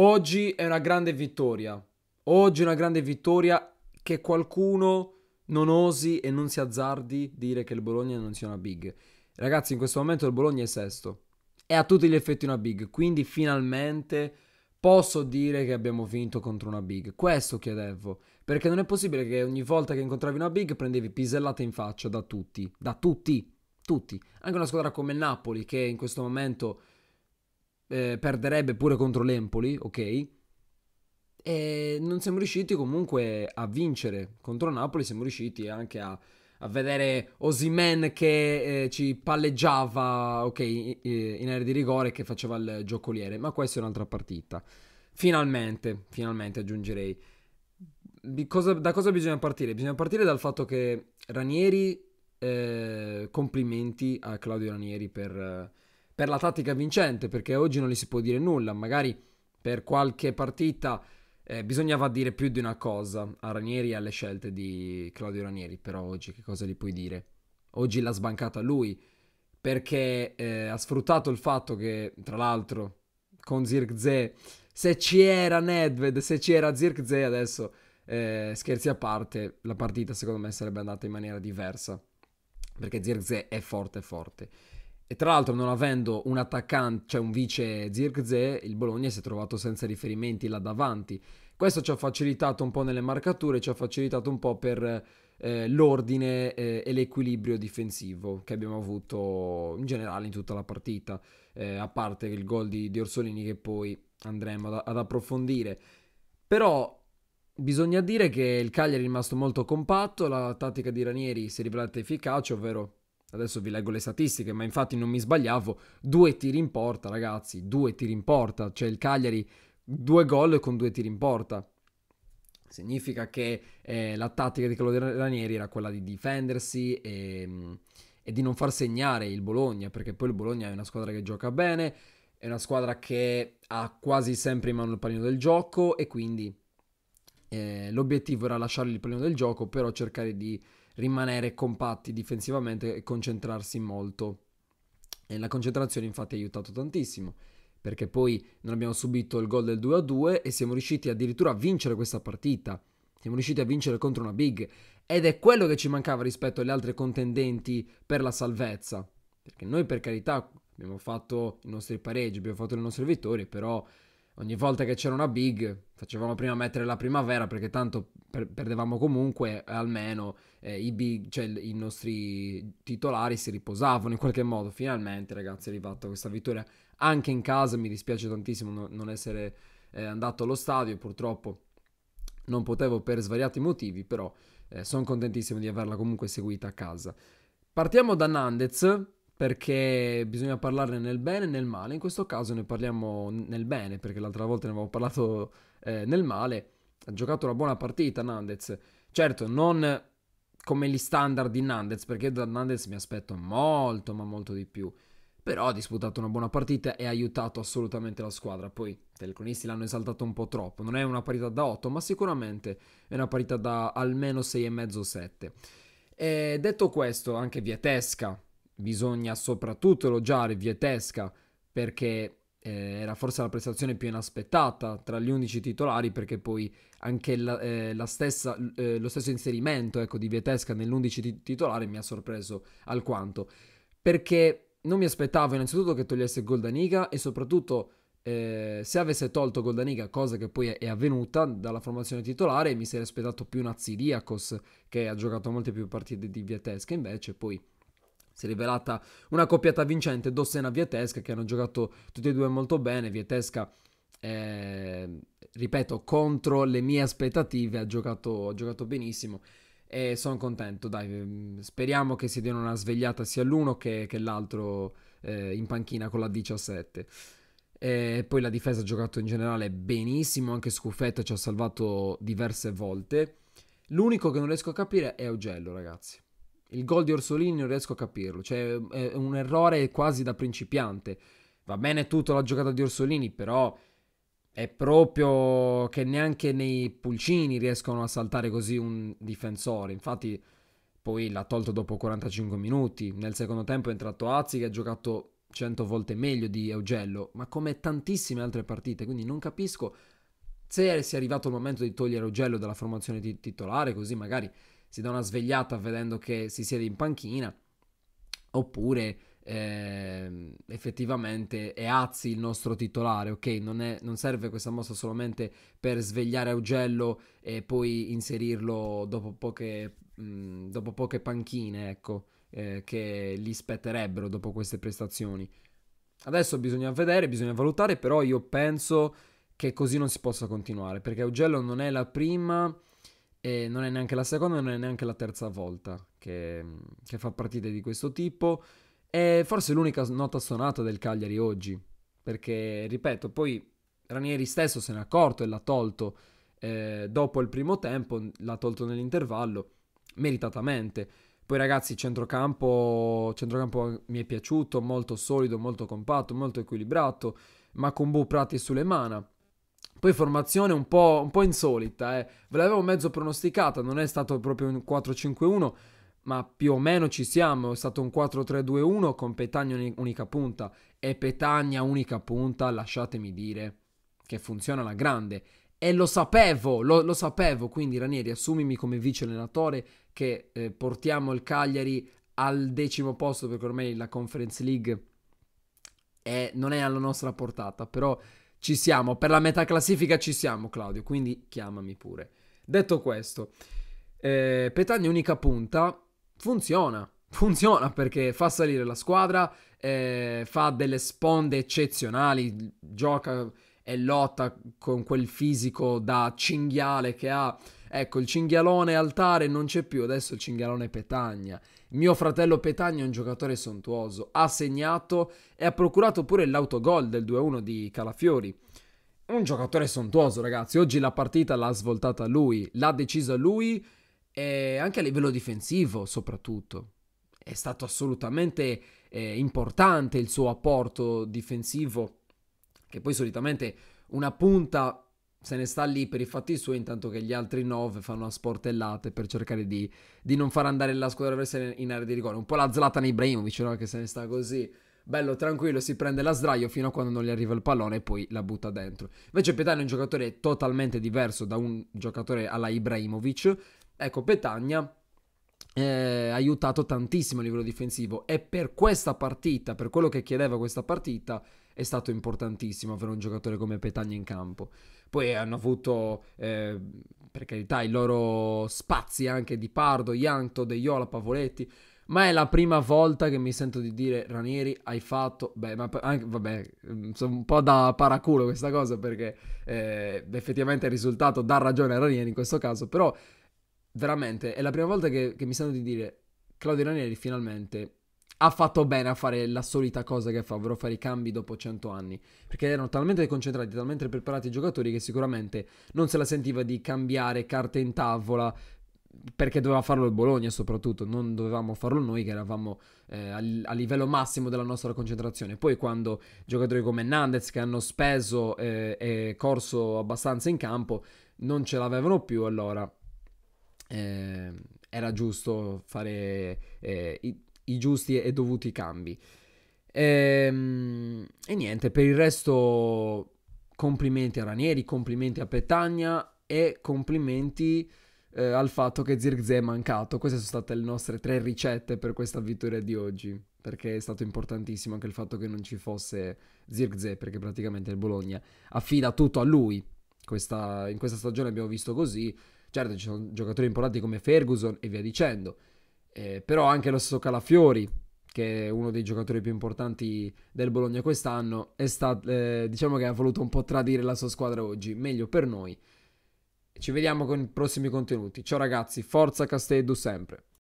Oggi è una grande vittoria. Oggi è una grande vittoria che qualcuno non osi e non si azzardi dire che il Bologna non sia una big. Ragazzi, in questo momento il Bologna è sesto. È a tutti gli effetti una big, quindi finalmente posso dire che abbiamo vinto contro una big. Questo chiedevo, perché non è possibile che ogni volta che incontravi una big prendevi pisellate in faccia da tutti, da tutti, tutti. Anche una squadra come Napoli che in questo momento eh, perderebbe pure contro l'Empoli, ok? E non siamo riusciti comunque a vincere contro Napoli, siamo riusciti anche a, a vedere Osimen che eh, ci palleggiava, ok, in area di rigore che faceva il giocoliere, ma questa è un'altra partita. Finalmente, finalmente aggiungerei. Cosa, da cosa bisogna partire? Bisogna partire dal fatto che Ranieri, eh, complimenti a Claudio Ranieri per per la tattica vincente, perché oggi non gli si può dire nulla, magari per qualche partita eh, bisognava dire più di una cosa a Ranieri e alle scelte di Claudio Ranieri, però oggi che cosa gli puoi dire? Oggi l'ha sbancata lui, perché eh, ha sfruttato il fatto che, tra l'altro, con Zirkzee, se c'era Nedved, se c'era Zirkzee adesso... Eh, scherzi a parte, la partita secondo me sarebbe andata in maniera diversa. Perché Zirkzee è forte, forte. E tra l'altro, non avendo un attaccante, cioè un vice Zirkzee, il Bologna si è trovato senza riferimenti là davanti. Questo ci ha facilitato un po' nelle marcature, ci ha facilitato un po' per eh, l'ordine eh, e l'equilibrio difensivo che abbiamo avuto in generale in tutta la partita, eh, a parte il gol di, di, Orsolini che poi andremo ad, ad approfondire. Però bisogna dire che il Cagliari è rimasto molto compatto, la tattica di Ranieri si è rivelata efficace, ovvero adesso vi leggo le statistiche, ma infatti non mi sbagliavo, due tiri in porta ragazzi, due tiri in porta, cioè il Cagliari due gol con due tiri in porta. Significa che eh, la tattica di Claudio Ranieri era quella di difendersi e, ehm, e di non far segnare il Bologna, perché poi il Bologna è una squadra che gioca bene, è una squadra che ha quasi sempre in mano il pallino del gioco e quindi eh, l'obiettivo era lasciargli il pallino del gioco, però cercare di rimanere compatti difensivamente e concentrarsi molto. E la concentrazione infatti ha aiutato tantissimo perché poi non abbiamo subito il gol del 2-2 e siamo riusciti addirittura a vincere questa partita. Siamo riusciti a vincere contro una big ed è quello che ci mancava rispetto alle altre contendenti per la salvezza. Perché noi per carità abbiamo fatto i nostri pareggi, abbiamo fatto le nostre vittorie, però ogni volta che c'era una big facevamo prima mettere la primavera perché tanto per- perdevamo comunque eh, almeno eh, i big, cioè i nostri titolari si riposavano in qualche modo. Finalmente ragazzi è arrivata questa vittoria anche in casa, mi dispiace tantissimo no- non essere eh, andato allo stadio, purtroppo non potevo per svariati motivi, però eh, sono contentissimo di averla comunque seguita a casa. Partiamo da Nandez perché bisogna parlarne nel bene e nel male. In questo caso ne parliamo nel bene, perché l'altra volta ne avevo parlato eh, nel male. Ha giocato una buona partita Nandez. Certo, non come gli standard di Nandez, perché da Nandez mi aspetto molto, ma molto di più. Però ha disputato una buona partita e ha aiutato assolutamente la squadra. Poi i telecronisti l'hanno esaltato un po' troppo. Non è una partita da 8, ma sicuramente è una partita da almeno 6,5-7. E eh, detto questo, anche Vietesca bisogna soprattutto elogiare Vietesca perché eh, era forse la prestazione più inaspettata tra gli 11 titolari perché poi anche la, eh, la stessa, eh, lo stesso inserimento ecco, di Vietesca nell'11 titolare mi ha sorpreso alquanto perché non mi aspettavo innanzitutto che togliesse Goldaniga e soprattutto eh, se avesse tolto Goldaniga, cosa che poi è avvenuta dalla formazione titolare, mi sarei aspettato più Naziriakos che ha giocato molte più partite di Vietesca invece poi si è rivelata una coppiata vincente Dossena Vietesca che hanno giocato tutti e due molto bene. Vietesca, eh, ripeto, contro le mie aspettative ha giocato, ha giocato benissimo e sono contento. Dai, ehm, speriamo che si diano una svegliata sia l'uno che, che l'altro eh, in panchina con la 17. E poi la difesa ha giocato in generale benissimo, anche Scuffetta ci ha salvato diverse volte. L'unico che non riesco a capire è Augello, ragazzi. Il gol di Orsolini non riesco a capirlo, cioè è un errore quasi da principiante. Va bene tutta la giocata di Orsolini, però è proprio che neanche nei pulcini riescono a saltare così un difensore. Infatti poi l'ha tolto dopo 45 minuti. Nel secondo tempo è entrato Azzi che ha giocato 100 volte meglio di Augello, ma come tantissime altre partite, quindi non capisco se sia arrivato il momento di togliere Augello dalla formazione titolare, così magari si dà una svegliata vedendo che si siede in panchina, oppure eh, effettivamente è Azzi il nostro titolare, ok? Non, è, non, serve questa mossa solamente per svegliare Augello e poi inserirlo dopo poche, mh, mm, dopo poche panchine, ecco, eh, che gli spetterebbero dopo queste prestazioni. Adesso bisogna vedere, bisogna valutare, però io penso che così non si possa continuare, perché Augello non è la prima e non è neanche la seconda, non è neanche la terza volta che, che fa partite di questo tipo. È forse l'unica nota suonata del Cagliari oggi. Perché, ripeto, poi Ranieri stesso se n'è accorto e l'ha tolto eh, dopo il primo tempo, l'ha tolto nell'intervallo, meritatamente. Poi ragazzi, centrocampo, centrocampo mi è piaciuto, molto solido, molto compatto, molto equilibrato. Ma con Macumbu, Prati e mani. Poi formazione un po', un po insolita, eh. ve l'avevo mezzo pronosticata, non è stato proprio un 4-5-1, ma più o meno ci siamo, è stato un 4-3-2-1 con Petagna unica punta e Petagna unica punta, lasciatemi dire, che funziona alla grande. E lo sapevo, lo, lo sapevo, quindi Ranieri assumimi come vice allenatore che eh, portiamo il Cagliari al decimo posto perché ormai la Conference League è, non è alla nostra portata, però ci siamo, per la metà classifica ci siamo Claudio, quindi chiamami pure. Detto questo, eh, Petagna unica punta funziona, funziona perché fa salire la squadra, eh, fa delle sponde eccezionali, gioca e lotta con quel fisico da cinghiale che ha Ecco, il cinghialone altare non c'è più, adesso il cinghialone Petagna. Mio fratello Petagna è un giocatore sontuoso, ha segnato e ha procurato pure l'autogol del 2-1 di Calafiori. Un giocatore sontuoso, ragazzi. Oggi la partita l'ha svoltata lui, l'ha decisa lui e anche a livello difensivo, soprattutto. È stato assolutamente eh, importante il suo apporto difensivo, che poi solitamente una punta se ne sta lì per i fatti suoi, intanto che gli altri 9 fanno a sportellate per cercare di, di non far andare la squadra avversaria in area di rigore. Un po' la Zlatan Ibrahimovic, no? che se ne sta così bello tranquillo, si prende la sdraio fino a quando non gli arriva il pallone e poi la butta dentro. Invece Petagna è un giocatore totalmente diverso da un giocatore alla Ibrahimovic. Ecco, Petagna eh, aiutato tantissimo a livello difensivo e per questa partita, per quello che chiedeva questa partita, è stato importantissimo avere un giocatore come Petagna in campo. Poi hanno avuto, eh, per carità, i loro spazi anche di Pardo, Ianto, De Iola, Pavoletti. Ma è la prima volta che mi sento di dire Ranieri hai fatto, beh, ma anche, vabbè, mm, sono un po' da paraculo questa cosa perché eh, effettivamente il risultato dà ragione a Ranieri in questo caso, però veramente è la prima volta che, che mi sento di dire Claudio Ranieri finalmente ha fatto bene a fare la solita cosa che fa, ovvero fare i cambi dopo 100 anni, perché erano talmente concentrati, talmente preparati i giocatori che sicuramente non se la sentiva di cambiare carte in tavola perché doveva farlo il Bologna soprattutto, non dovevamo farlo noi che eravamo eh, a livello massimo della nostra concentrazione. Poi quando giocatori come Nandez che hanno speso eh, e corso abbastanza in campo non ce l'avevano più, allora eh, era giusto fare... Eh, I, i giusti e dovuti cambi. E, ehm, e niente, per il resto complimenti a Ranieri, complimenti a Petagna e complimenti eh, al fatto che Zirgze è mancato. Queste sono state le nostre tre ricette per questa vittoria di oggi, perché è stato importantissimo anche il fatto che non ci fosse Zirgze, perché praticamente il Bologna affida tutto a lui. Questa, in questa stagione abbiamo visto così. Certo, ci sono giocatori importanti come Ferguson e via dicendo eh, però anche lo stesso Calafiori, che è uno dei giocatori più importanti del Bologna quest'anno, stat- eh, diciamo che ha voluto un po' tradire la sua squadra oggi, meglio per noi. Ci vediamo con i prossimi contenuti. Ciao ragazzi, forza Castello sempre.